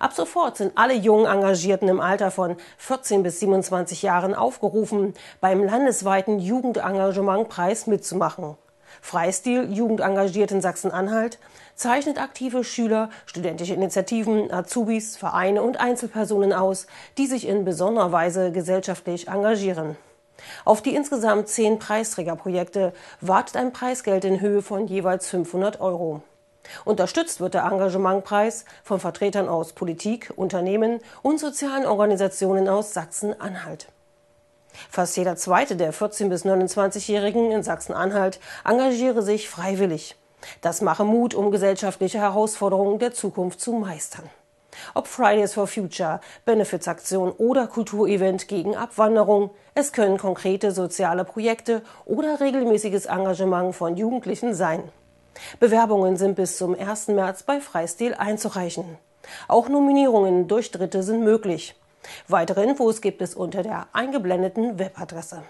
Ab sofort sind alle jungen Engagierten im Alter von 14 bis 27 Jahren aufgerufen, beim landesweiten Jugendengagementpreis mitzumachen. Freistil Jugendengagiert in Sachsen-Anhalt zeichnet aktive Schüler, studentische Initiativen, Azubis, Vereine und Einzelpersonen aus, die sich in besonderer Weise gesellschaftlich engagieren. Auf die insgesamt zehn Preisträgerprojekte wartet ein Preisgeld in Höhe von jeweils 500 Euro. Unterstützt wird der Engagementpreis von Vertretern aus Politik, Unternehmen und sozialen Organisationen aus Sachsen-Anhalt. Fast jeder zweite der 14- bis 29-Jährigen in Sachsen-Anhalt engagiere sich freiwillig. Das mache Mut, um gesellschaftliche Herausforderungen der Zukunft zu meistern. Ob Fridays for Future, Benefitsaktion oder Kulturevent gegen Abwanderung, es können konkrete soziale Projekte oder regelmäßiges Engagement von Jugendlichen sein. Bewerbungen sind bis zum 1. März bei Freistil einzureichen. Auch Nominierungen durch Dritte sind möglich. Weitere Infos gibt es unter der eingeblendeten Webadresse.